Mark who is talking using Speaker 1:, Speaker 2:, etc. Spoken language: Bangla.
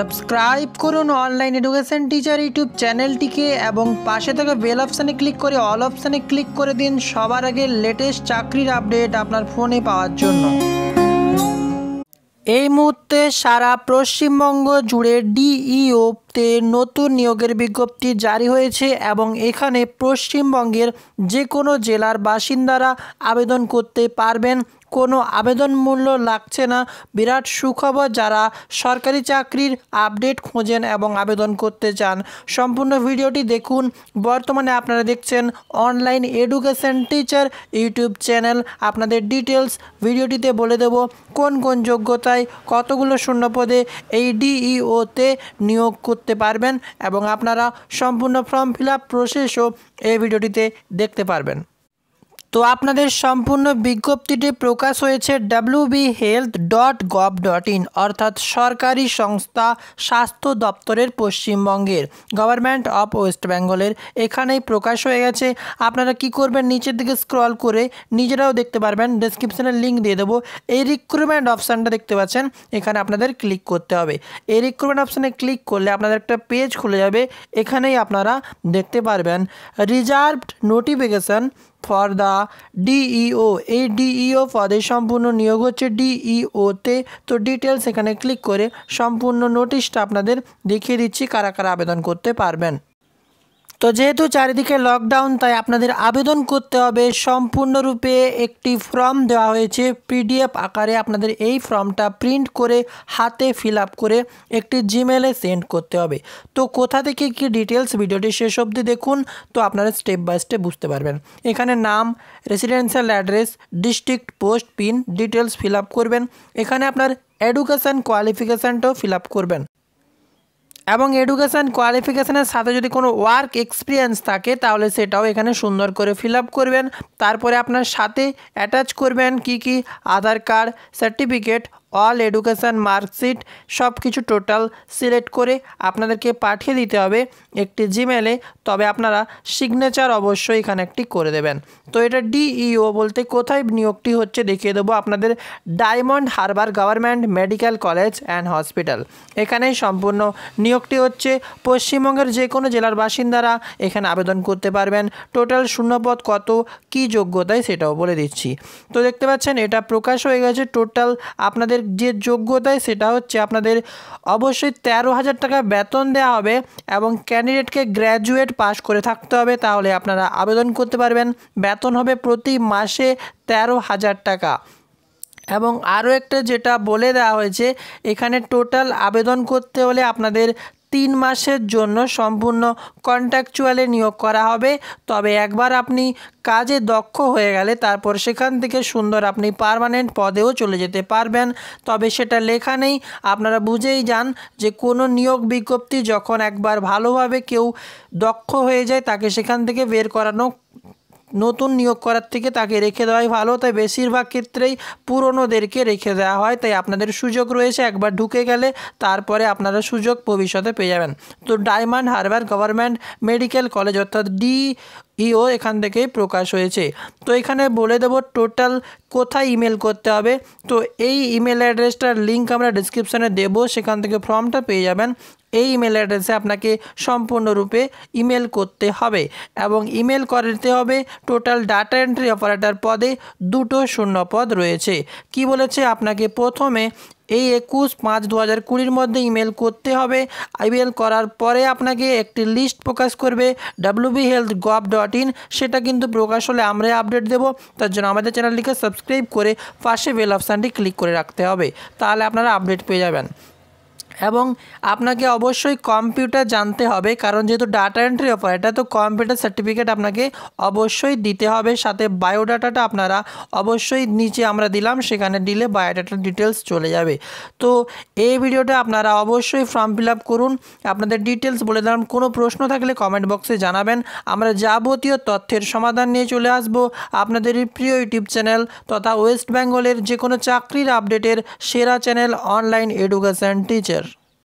Speaker 1: সাবস্ক্রাইব করুন অনলাইন এডুকেশন টিচার ইউটিউব চ্যানেলটিকে এবং পাশে থাকা বেল অপশানে ক্লিক করে অল অপশানে ক্লিক করে দিন সবার আগে লেটেস্ট চাকরির আপডেট আপনার ফোনে পাওয়ার জন্য এই মুহূর্তে সারা পশ্চিমবঙ্গ জুড়ে ডিইওতে e নতুন নিয়োগের বিজ্ঞপ্তি জারি হয়েছে এবং এখানে পশ্চিমবঙ্গের যে কোনো জেলার বাসিন্দারা আবেদন করতে পারবেন কোনো আবেদন মূল্য লাগছে না বিরাট সুখবর যারা সরকারি চাকরির আপডেট খোঁজেন এবং আবেদন করতে চান সম্পূর্ণ ভিডিওটি দেখুন বর্তমানে আপনারা দেখছেন online education teacher YouTube channel আপনাদের ডিটেলস ভিডিওটিতে বলে দেব কোন কোন যোগ্যতায় কতগুলো শূন্যপদে এই ডিইওতে নিয়োগ করতে পারবেন এবং আপনারা সম্পূর্ণ ফর্ম ফিল আপ প্রসেসও এই ভিডিওটিতে দেখতে পারবেন তো আপনাদের সম্পূর্ণ বিজ্ঞপ্তিটি প্রকাশ হয়েছে WB health dot gov dot in অর্থাৎ সরকারি সংস্থা স্বাস্থ্য দপ্তরের পশ্চিমবঙ্গের গভর্নমেন্ট অফ ওয়েস্ট বেঙ্গলের এখানেই প্রকাশ হয়ে গেছে আপনারা কি করবেন নিচের দিকে স্ক্রল করে নিজেরাও দেখতে পারবেন ডিসক্রিপশানে লিঙ্ক দিয়ে দেবো এই রিক্রুটমেন্ট অপশানটা দেখতে পাচ্ছেন এখানে আপনাদের ক্লিক করতে হবে এই রিক্রুটমেন্ট অপশানে ক্লিক করলে আপনাদের একটা পেজ খুলে যাবে এখানেই আপনারা দেখতে পারবেন reserved notification for the DEO এই ডিইও e পদে সম্পূর্ণ নিয়োগ হচ্ছে ডিইওতে e তো ডিটেলস এখানে ক্লিক করে সম্পূর্ণ নোটিশটা আপনাদের দেখিয়ে দিচ্ছি কারা কারা আবেদন করতে পারবেন তো যেহেতু চারিদিকে লকডাউন তাই আপনাদের আবেদন করতে হবে সম্পূর্ণরূপে একটি ফর্ম দেওয়া হয়েছে পিডিএফ আকারে আপনাদের এই ফর্মটা প্রিন্ট করে হাতে ফিল করে একটি জিমেলে সেন্ড করতে হবে তো কোথা থেকে কি ডিটেলস ভিডিওটি শেষ অবধি দেখুন তো আপনারা স্টেপ বাই স্টেপ বুঝতে পারবেন এখানে নাম residential address district post pin details fill করবেন এখানে আপনার এডুকেশান কোয়ালিফিকেশানটাও ফিল করবেন এবং এডুকেশান কোয়ালিফিকেশানের সাথে যদি কোনো ওয়ার্ক এক্সপিরিয়েন্স থাকে তাহলে সেটাও এখানে সুন্দর করে ফিল করবেন তারপরে আপনার সাথে অ্যাটাচ করবেন কি কি Aadhaar card certificate all education marksheet সব কিছু টোটাল সিলেক্ট করে আপনাদেরকে পাঠিয়ে দিতে হবে একটি জিমেলে তবে আপনারা সিগনেচার অবশ্যই এখানে একটি করে দেবেন তো এটা ডিইও e বলতে কোথায় নিয়োগটি হচ্ছে দেখিয়ে দেবো আপনাদের Diamond Harbour government medical college and hospital এখানে সম্পূর্ণ নিয়োগটি হচ্ছে পশ্চিমবঙ্গের যে কোনো জেলার বাসিন্দারা এখানে আবেদন করতে পারবেন টোটাল শূন্যপদ কত কি যোগ্যতায় সেটাও বলে দিচ্ছি তো দেখতে পাচ্ছেন এটা প্রকাশ হয়ে গেছে টোটাল আপনাদের যে যোগ্যতায় সেটা হচ্ছে আপনাদের অবশ্যই তেরো হাজার টাকা বেতন দেওয়া হবে এবং ক্যান্ডিডেটকে গ্র্যাজুয়েট পাস করে থাকতে হবে তাহলে আপনারা আবেদন করতে পারবেন বেতন হবে প্রতি মাসে তেরো হাজার টাকা এবং আরও একটা যেটা বলে দেওয়া হয়েছে এখানে টোটাল আবেদন করতে হলে আপনাদের তিন মাসের জন্য সম্পূর্ণ কন্ট্রাকচুয়ালে নিয়োগ করা হবে তবে একবার আপনি কাজে দক্ষ হয়ে গেলে তারপর সেখান থেকে সুন্দর আপনি পারমানেন্ট পদেও চলে যেতে পারবেন তবে সেটা লেখা নেই আপনারা বুঝেই যান যে কোনো নিয়োগ বিজ্ঞপ্তি যখন একবার ভালোভাবে কেউ দক্ষ হয়ে যায় তাকে সেখান থেকে বের করানো নতুন নিয়োগ করার থেকে তাকে রেখে দেওয়াই ভালো তাই বেশিরভাগ ক্ষেত্রেই পুরনোদেরকে রেখে দেওয়া হয় তাই আপনাদের সুযোগ রয়েছে একবার ঢুকে গেলে তারপরে আপনারা সুযোগ ভবিষ্যতে পেয়ে যাবেন তো Diamond Harbour government medical college অর্থাৎ ডি ইও এখান থেকেই প্রকাশ হয়েছে তো এখানে বলে দেব টোটাল কোথায় ইমেল করতে হবে তো এই ইমেল অ্যাড্রেসটার লিঙ্ক আমরা ডিসক্রিপশানে দেব সেখান থেকে ফর্মটা পেয়ে যাবেন এই ইমেল অ্যাড্রেসে আপনাকে সম্পূর্ণরূপে ইমেল করতে হবে এবং ইমেল করতে হবে টোটাল ডাটা এন্ট্রি অপারেটর পদে দুটো শূন্য পদ রয়েছে কি বলেছে আপনাকে প্রথমে এই একুশ পাঁচ দু হাজার কুড়ির মধ্যে ইমেল করতে হবে ইমেল করার পরে আপনাকে একটি লিস্ট প্রকাশ করবে WB health gov dot in সেটা কিন্তু প্রকাশ হলে আমরাই আপডেট দেব তার জন্য আমাদের চ্যানেলটিকে সাবস্ক্রাইব করে পাশে বেল অপশানটি ক্লিক করে রাখতে হবে তাহলে আপনারা আপডেট পেয়ে যাবেন এবং আপনাকে অবশ্যই কম্পিউটার জানতে হবে কারণ যেহেতু ডাটা এন্ট্রি অপারেটার তো কম্পিউটার সার্টিফিকেট আপনাকে অবশ্যই দিতে হবে সাথে বায়োডাটাটা আপনারা অবশ্যই নিচে আমরা দিলাম সেখানে দিলে বায়োডাটার ডিটেলস চলে যাবে তো এই ভিডিওটা আপনারা অবশ্যই ফর্ম ফিল করুন আপনাদের ডিটেলস বলে দিলাম কোনো প্রশ্ন থাকলে কমেন্ট বক্সে জানাবেন আমরা যাবতীয় তথ্যের সমাধান নিয়ে চলে আসব আপনাদের প্রিয় ইউটিউব চ্যানেল তথা ওয়েস্ট বেঙ্গলের যে কোনো চাকরির আপডেটের সেরা চ্যানেল অনলাইন এডুকেশান টিচার